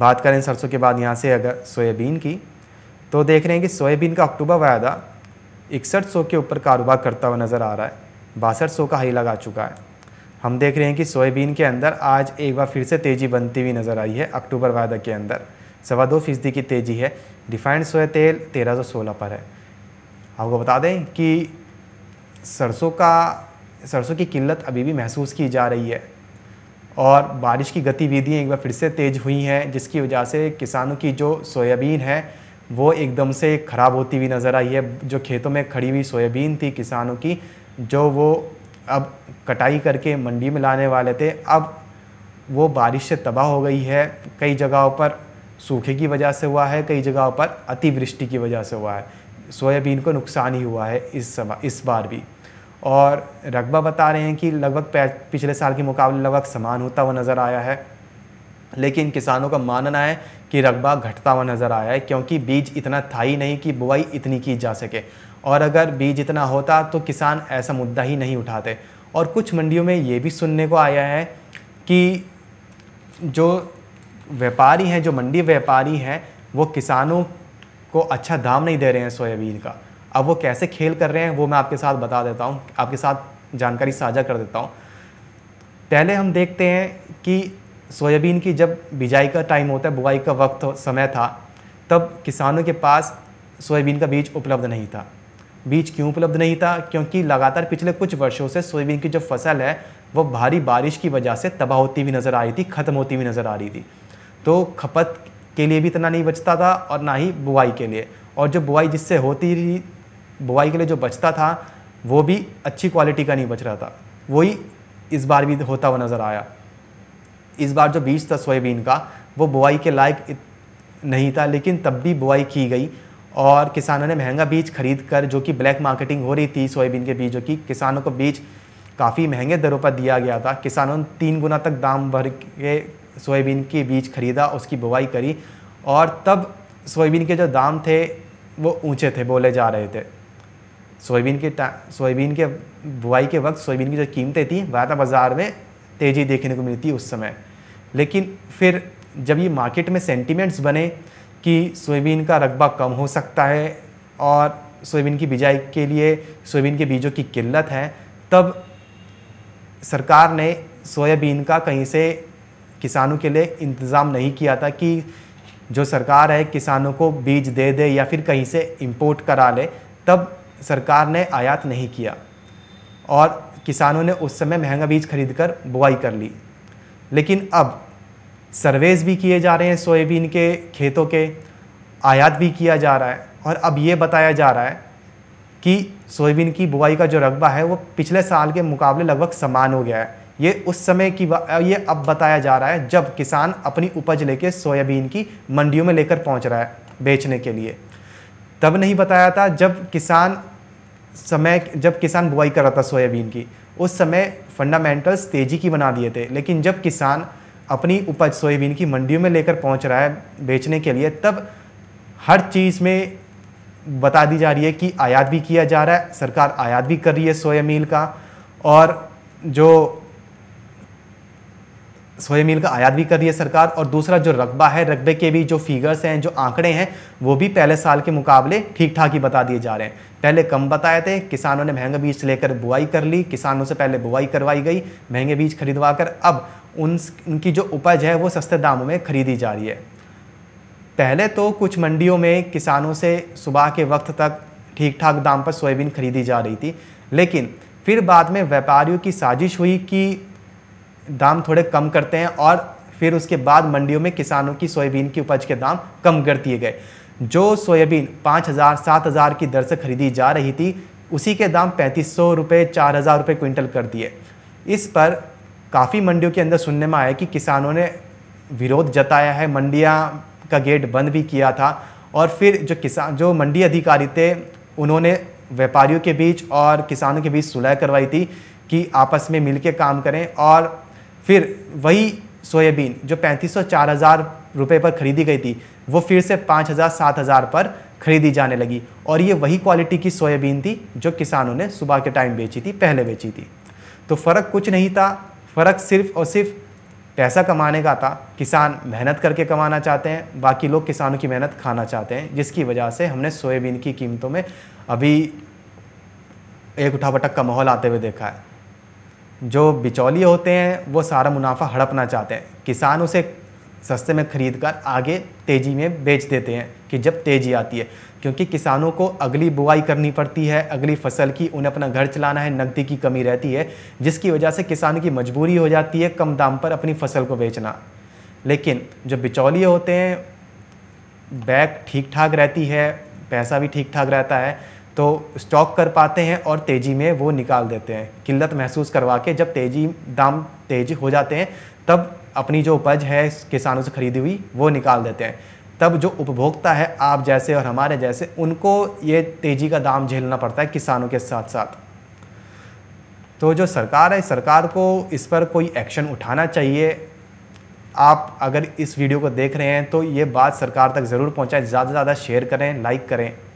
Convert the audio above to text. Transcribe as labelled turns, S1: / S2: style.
S1: बात करें सरसों के बाद यहाँ से अगर सोयाबीन की तो देख रहे हैं कि सोयाबीन का अक्टूबर वायदा इकसठ सौ के ऊपर कारोबार करता हुआ नज़र आ रहा है बासठ सौ का हाई लगा चुका है हम देख रहे हैं कि सोयाबीन के अंदर आज एक बार फिर से तेज़ी बनती हुई नज़र आई है अक्टूबर वायदा के अंदर सवा दो फीसदी की तेज़ी है रिफाइंड सोया तेल तेरह सौ सोलह पर है आपको बता दें कि सरसों का सरसों की किल्लत अभी भी महसूस की जा रही है और बारिश की गतिविधियाँ एक बार फिर से तेज़ हुई हैं जिसकी वजह से किसानों की जो सोयाबीन है वो एकदम से ख़राब होती हुई नज़र आई है जो खेतों में खड़ी हुई सोयाबीन थी किसानों की जो वो अब कटाई करके मंडी में लाने वाले थे अब वो बारिश से तबाह हो गई है कई जगहों पर सूखे की वजह से हुआ है कई जगहों पर अतिवृष्टि की वजह से हुआ है सोयाबीन को नुकसान ही हुआ है इस समय इस बार भी और रकबा बता रहे हैं कि लगभग पिछले साल के मुकाबले लगभग समान होता हुआ नज़र आया है लेकिन किसानों का मानना है कि रकबा घटता हुआ नज़र आया है क्योंकि बीज इतना था ही नहीं कि बुआई इतनी की जा सके और अगर बीज इतना होता तो किसान ऐसा मुद्दा ही नहीं उठाते और कुछ मंडियों में ये भी सुनने को आया है कि जो व्यापारी हैं जो मंडी व्यापारी हैं वो किसानों को अच्छा दाम नहीं दे रहे हैं सोयाबीन का अब वो कैसे खेल कर रहे हैं वो मैं आपके साथ बता देता हूँ आपके साथ जानकारी साझा कर देता हूँ पहले हम देखते हैं कि सोयाबीन की जब बिजाई का टाइम होता है बुआई का वक्त समय था तब किसानों के पास सोयाबीन का बीज उपलब्ध नहीं था बीज क्यों उपलब्ध नहीं था क्योंकि लगातार पिछले कुछ वर्षों से सोयाबीन की जो फसल है वो भारी बारिश की वजह से तबाह होती हुई नज़र आ रही थी ख़त्म होती हुई नज़र आ रही थी तो खपत के लिए भी इतना नहीं बचता था और ना ही बुआई के लिए और जो बुआई जिससे होती बुआई के लिए जो बचता था वो भी अच्छी क्वालिटी का नहीं बच रहा था वही इस बार भी होता हुआ नज़र आया इस बार जो बीज था सोयाबीन का वो बुआई के लायक नहीं था लेकिन तब भी बुआई की गई और किसानों ने महंगा बीज खरीद कर जो कि ब्लैक मार्केटिंग हो रही थी सोयाबीन के बीजों की किसानों को बीज काफ़ी महंगे दरों पर दिया गया था किसानों ने तीन गुना तक दाम भर के सोयाबीन के बीज खरीदा उसकी बुआई करी और तब सोयाबीन के जो दाम थे वो ऊंचे थे बोले जा रहे थे सोयाबीन के सोयाबीन के बुआई के वक्त सोयाबीन की जो कीमतें थी भारत बाज़ार में तेज़ी देखने को मिलती उस समय लेकिन फिर जब ये मार्केट में सेंटिमेंट्स बने कि सोयाबीन का रकबा कम हो सकता है और सोयाबीन की बिजाई के लिए सोयाबीन के बीजों की किल्लत है तब सरकार ने सोयाबीन का कहीं से किसानों के लिए इंतज़ाम नहीं किया था कि जो सरकार है किसानों को बीज दे दे या फिर कहीं से इंपोर्ट करा ले तब सरकार ने आयात नहीं किया और किसानों ने उस समय महंगा बीज खरीद कर बुआई कर ली लेकिन अब सर्वेज भी किए जा रहे हैं सोयाबीन के खेतों के आयात भी किया जा रहा है और अब ये बताया जा रहा है कि सोयाबीन की बुआई का जो रकबा है वो पिछले साल के मुकाबले लगभग समान हो गया है ये उस समय की ये अब बताया जा रहा है जब किसान अपनी उपज लेके सोयाबीन की मंडियों में लेकर पहुंच रहा है बेचने के लिए तब नहीं बताया था जब किसान समय जब किसान बुआई कर रहा था सोयाबीन की उस समय फंडामेंटल्स तेज़ी की बना दिए थे लेकिन जब किसान अपनी उपज सोयाबीन की मंडियों में लेकर पहुंच रहा है बेचने के लिए तब हर चीज़ में बता दी जा रही है कि आयात भी किया जा रहा है सरकार आयात भी कर रही है सोया मील का और जो सोया मील का आयात भी कर रही है सरकार और दूसरा जो रकबा है रकबे के भी जो फिगर्स हैं जो आंकड़े हैं वो भी पहले साल के मुकाबले ठीक ठाक ही बता दिए जा रहे हैं पहले कम बताए थे किसानों ने महंगा बीज लेकर बुआई कर ली किसानों से पहले बुआई करवाई गई महंगे बीज खरीदवा कर अब उन उनकी जो उपज है वो सस्ते दामों में खरीदी जा रही है पहले तो कुछ मंडियों में किसानों से सुबह के वक्त तक ठीक ठाक दाम पर सोयाबीन खरीदी जा रही थी लेकिन फिर बाद में व्यापारियों की साजिश हुई कि दाम थोड़े कम करते हैं और फिर उसके बाद मंडियों में किसानों की सोयाबीन की उपज के दाम कम कर दिए गए जो सोयाबीन पाँच हज़ार सात हज़ार की दर से खरीदी जा रही थी उसी के दाम पैंतीस सौ रुपये चार हज़ार रुपये क्विंटल कर दिए इस पर काफ़ी मंडियों के अंदर सुनने में आया कि किसानों ने विरोध जताया है मंडियाँ का गेट बंद भी किया था और फिर जो किसान जो मंडी अधिकारी थे उन्होंने व्यापारियों के बीच और किसानों के बीच सुलह करवाई थी कि आपस में मिलके काम करें और फिर वही सोयाबीन जो पैंतीस सौ चार हज़ार रुपये पर खरीदी गई थी वो फिर से पाँच हज़ार सात हज़ार पर खरीदी जाने लगी और ये वही क्वालिटी की सोयाबीन थी जो किसानों ने सुबह के टाइम बेची थी पहले बेची थी तो फ़र्क कुछ नहीं था फ़र्क सिर्फ और सिर्फ पैसा कमाने का था किसान मेहनत करके कमाना चाहते हैं बाकी लोग किसानों की मेहनत खाना चाहते हैं जिसकी वजह से हमने सोयाबीन की कीमतों में अभी एक उठापटक का माहौल आते हुए देखा है जो बिचौलिए होते हैं वो सारा मुनाफा हड़पना चाहते हैं किसान उसे सस्ते में खरीद कर आगे तेज़ी में बेच देते हैं कि जब तेज़ी आती है क्योंकि किसानों को अगली बुआई करनी पड़ती है अगली फसल की उन्हें अपना घर चलाना है नकदी की कमी रहती है जिसकी वजह से किसान की मजबूरी हो जाती है कम दाम पर अपनी फसल को बेचना लेकिन जो बिचौलिए होते हैं बैग ठीक ठाक रहती है पैसा भी ठीक ठाक रहता है तो स्टॉक कर पाते हैं और तेज़ी में वो निकाल देते हैं किल्लत महसूस करवा के जब तेज़ी दाम तेज हो जाते हैं तब अपनी जो उपज है किसानों से खरीदी हुई वो निकाल देते हैं तब जो उपभोक्ता है आप जैसे और हमारे जैसे उनको ये तेज़ी का दाम झेलना पड़ता है किसानों के साथ साथ तो जो सरकार है सरकार को इस पर कोई एक्शन उठाना चाहिए आप अगर इस वीडियो को देख रहे हैं तो ये बात सरकार तक ज़रूर पहुंचाएं ज़्यादा से ज़्यादा शेयर करें लाइक करें